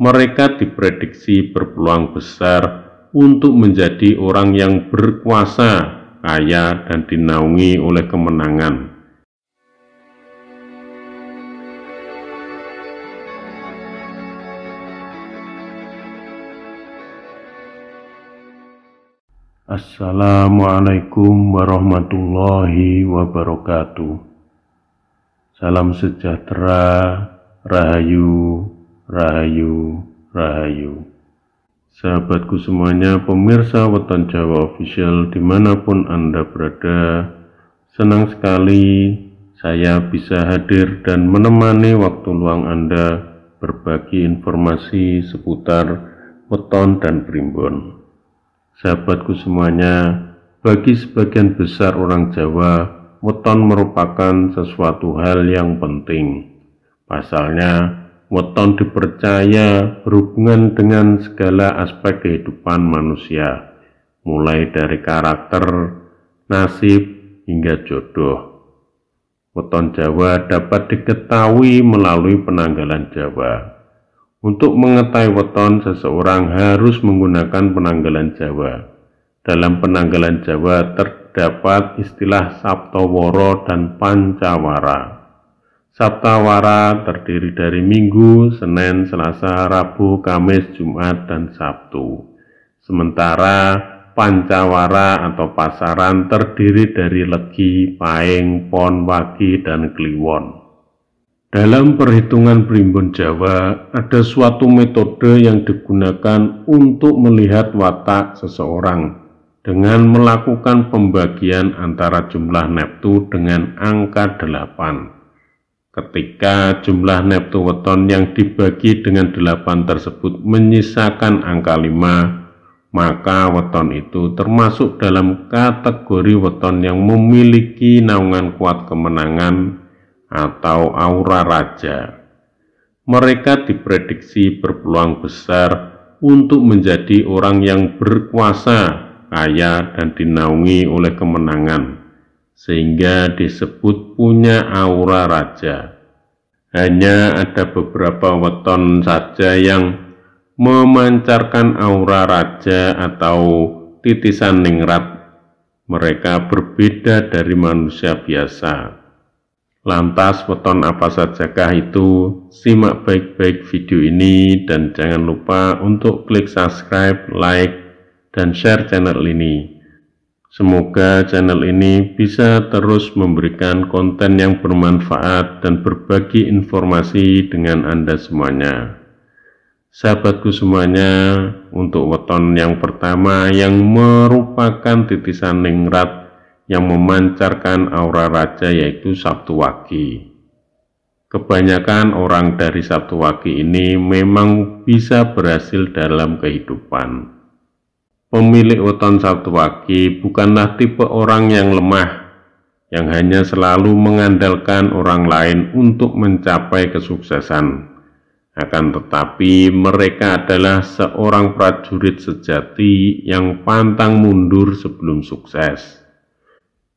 mereka diprediksi berpeluang besar untuk menjadi orang yang berkuasa, kaya, dan dinaungi oleh kemenangan. Assalamualaikum warahmatullahi wabarakatuh. Salam sejahtera, rahayu, Rahayu, Rahayu. Sahabatku semuanya, pemirsa Weton Jawa Official dimanapun Anda berada, senang sekali saya bisa hadir dan menemani waktu luang Anda berbagi informasi seputar weton dan primbon. Sahabatku semuanya, bagi sebagian besar orang Jawa, weton merupakan sesuatu hal yang penting. Pasalnya, weton dipercaya berhubungan dengan segala aspek kehidupan manusia, mulai dari karakter, nasib, hingga jodoh. Weton Jawa dapat diketahui melalui penanggalan Jawa. Untuk mengetahui weton, seseorang harus menggunakan penanggalan Jawa. Dalam penanggalan Jawa terdapat istilah Sabtoworo dan Pancawara. Sabta wara terdiri dari Minggu, Senin, Selasa, Rabu, Kamis, Jumat, dan Sabtu. Sementara Pancawara atau pasaran terdiri dari Legi, Paeng, Pon, Wagi, dan Kliwon. Dalam perhitungan primbon Jawa, ada suatu metode yang digunakan untuk melihat watak seseorang dengan melakukan pembagian antara jumlah neptu dengan angka 8 ketika jumlah neptu weton yang dibagi dengan delapan tersebut menyisakan angka lima, maka weton itu termasuk dalam kategori weton yang memiliki naungan kuat kemenangan atau aura raja. Mereka diprediksi berpeluang besar untuk menjadi orang yang berkuasa, kaya, dan dinaungi oleh kemenangan sehingga disebut punya aura raja. Hanya ada beberapa weton saja yang memancarkan aura raja atau titisan ningrat. Mereka berbeda dari manusia biasa. Lantas weton apa sajakah itu? Simak baik-baik video ini dan jangan lupa untuk klik subscribe, like, dan share channel ini. Semoga channel ini bisa terus memberikan konten yang bermanfaat dan berbagi informasi dengan Anda semuanya. Sahabatku semuanya, untuk weton yang pertama yang merupakan titisan ningrat yang memancarkan aura raja yaitu Sabtu Wage. Kebanyakan orang dari Sabtu Wage ini memang bisa berhasil dalam kehidupan Pemilik weton Sabtu Wage bukanlah tipe orang yang lemah, yang hanya selalu mengandalkan orang lain untuk mencapai kesuksesan. Akan tetapi, mereka adalah seorang prajurit sejati yang pantang mundur sebelum sukses.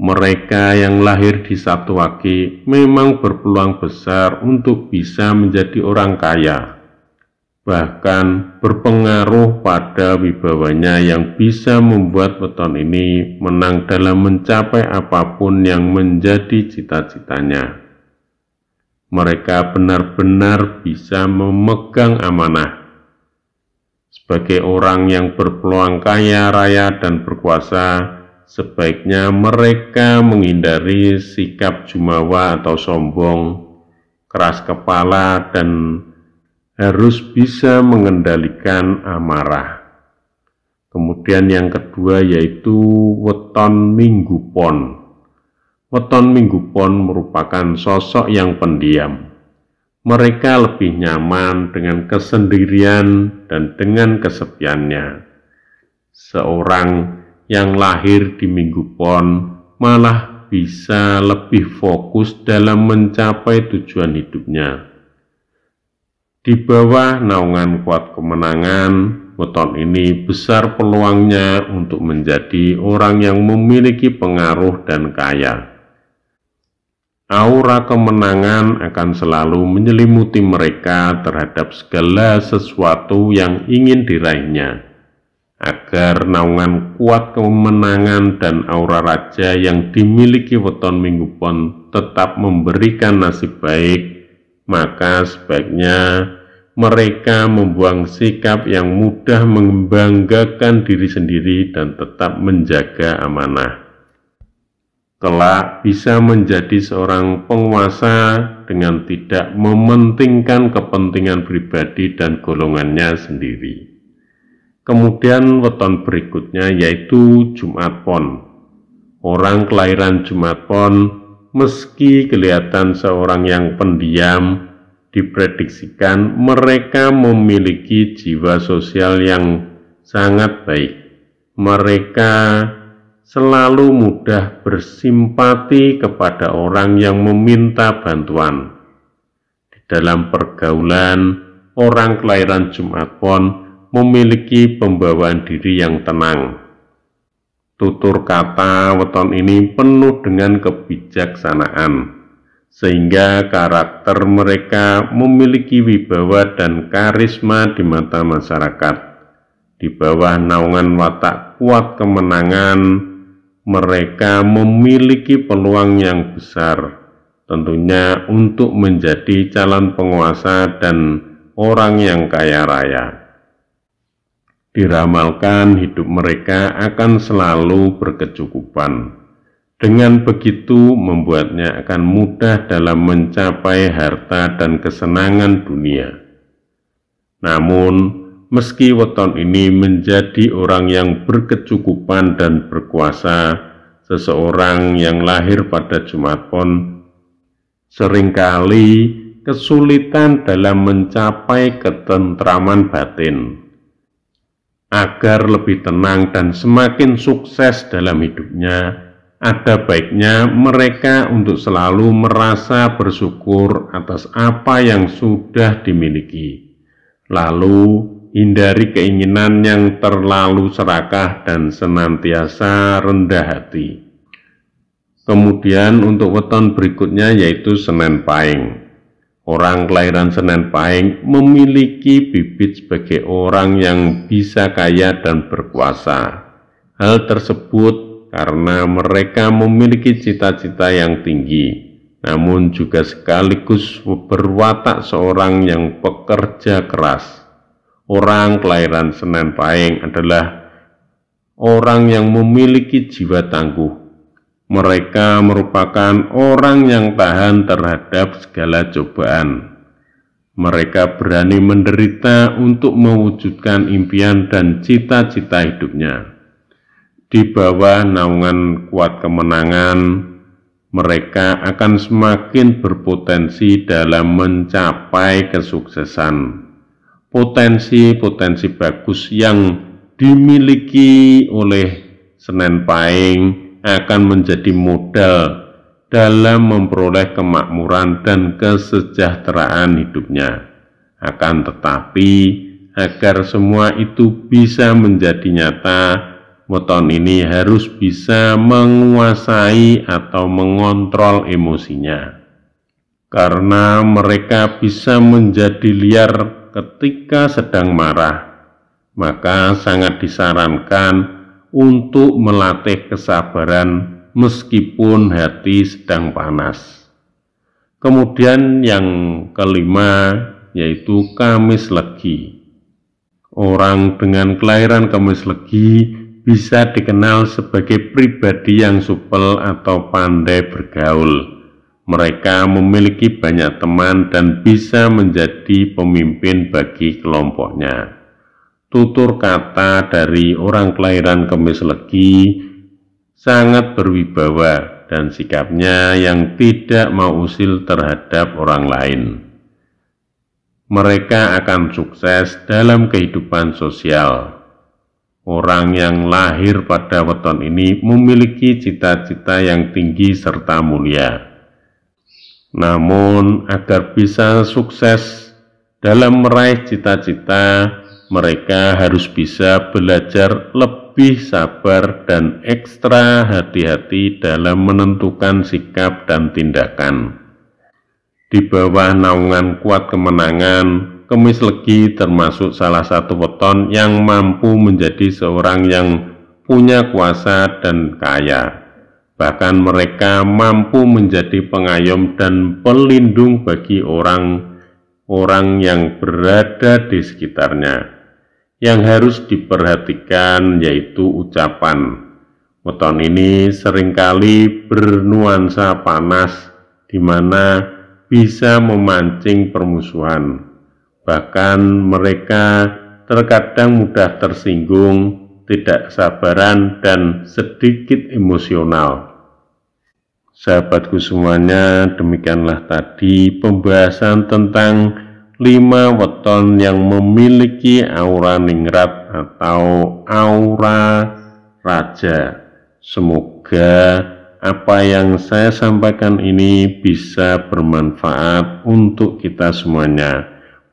Mereka yang lahir di Sabtu Wage memang berpeluang besar untuk bisa menjadi orang kaya bahkan berpengaruh pada wibawanya yang bisa membuat weton ini menang dalam mencapai apapun yang menjadi cita-citanya. Mereka benar-benar bisa memegang amanah. Sebagai orang yang berpeluang kaya raya dan berkuasa, sebaiknya mereka menghindari sikap jumawa atau sombong, keras kepala, dan harus bisa mengendalikan amarah. Kemudian yang kedua yaitu weton minggu pon. Weton minggu pon merupakan sosok yang pendiam. Mereka lebih nyaman dengan kesendirian dan dengan kesepiannya. Seorang yang lahir di minggu pon malah bisa lebih fokus dalam mencapai tujuan hidupnya di bawah naungan kuat kemenangan, weton ini besar peluangnya untuk menjadi orang yang memiliki pengaruh dan kaya. Aura kemenangan akan selalu menyelimuti mereka terhadap segala sesuatu yang ingin diraihnya, agar naungan kuat kemenangan dan aura raja yang dimiliki weton minggu pon tetap memberikan nasib baik, maka sebaiknya mereka membuang sikap yang mudah membanggakan diri sendiri dan tetap menjaga amanah. Kelak bisa menjadi seorang penguasa dengan tidak mementingkan kepentingan pribadi dan golongannya sendiri. Kemudian weton berikutnya yaitu Jumat Pon. Orang kelahiran Jumat Pon meski kelihatan seorang yang pendiam, diprediksikan mereka memiliki jiwa sosial yang sangat baik. Mereka selalu mudah bersimpati kepada orang yang meminta bantuan. Di dalam pergaulan, orang kelahiran Jumat Pon memiliki pembawaan diri yang tenang. Tutur kata weton ini penuh dengan kebijaksanaan sehingga karakter mereka memiliki wibawa dan karisma di mata masyarakat. Di bawah naungan watak kuat kemenangan, mereka memiliki peluang yang besar, tentunya untuk menjadi calon penguasa dan orang yang kaya raya diramalkan hidup mereka akan selalu berkecukupan. Dengan begitu membuatnya akan mudah dalam mencapai harta dan kesenangan dunia. Namun, meski weton ini menjadi orang yang berkecukupan dan berkuasa, seseorang yang lahir pada Jumat Pon seringkali kesulitan dalam mencapai ketentraman batin. Agar lebih tenang dan semakin sukses dalam hidupnya, ada baiknya mereka untuk selalu merasa bersyukur atas apa yang sudah dimiliki. Lalu, hindari keinginan yang terlalu serakah dan senantiasa rendah hati. Kemudian untuk weton berikutnya yaitu Senen Pahing. Orang kelahiran Senen Pahing memiliki bibit sebagai orang yang bisa kaya dan berkuasa. Hal tersebut karena mereka memiliki cita-cita yang tinggi, namun juga sekaligus berwatak seorang yang pekerja keras. Orang kelahiran Senen Paeng adalah orang yang memiliki jiwa tangguh. Mereka merupakan orang yang tahan terhadap segala cobaan. Mereka berani menderita untuk mewujudkan impian dan cita-cita hidupnya di bawah naungan kuat kemenangan, mereka akan semakin berpotensi dalam mencapai kesuksesan. Potensi-potensi bagus yang dimiliki oleh Senen Pahing akan menjadi modal dalam memperoleh kemakmuran dan kesejahteraan hidupnya. Akan tetapi, agar semua itu bisa menjadi nyata, weton ini harus bisa menguasai atau mengontrol emosinya. Karena mereka bisa menjadi liar ketika sedang marah, maka sangat disarankan untuk melatih kesabaran meskipun hati sedang panas. Kemudian yang kelima yaitu Kamis Legi. Orang dengan kelahiran Kamis Legi bisa dikenal sebagai pribadi yang supel atau pandai bergaul. Mereka memiliki banyak teman dan bisa menjadi pemimpin bagi kelompoknya. Tutur kata dari orang kelahiran kemis legi sangat berwibawa dan sikapnya yang tidak mau usil terhadap orang lain. Mereka akan sukses dalam kehidupan sosial Orang yang lahir pada weton ini memiliki cita-cita yang tinggi serta mulia. Namun, agar bisa sukses dalam meraih cita-cita, mereka harus bisa belajar lebih sabar dan ekstra hati-hati dalam menentukan sikap dan tindakan. Di bawah naungan kuat kemenangan, kemis legi termasuk salah satu weton yang mampu menjadi seorang yang punya kuasa dan kaya. Bahkan mereka mampu menjadi pengayom dan pelindung bagi orang-orang yang berada di sekitarnya. Yang harus diperhatikan yaitu ucapan. Weton ini seringkali bernuansa panas, di mana bisa memancing permusuhan Bahkan mereka terkadang mudah tersinggung, tidak sabaran, dan sedikit emosional. Sahabatku semuanya, demikianlah tadi pembahasan tentang lima weton yang memiliki aura ningrat atau aura raja. Semoga apa yang saya sampaikan ini bisa bermanfaat untuk kita semuanya.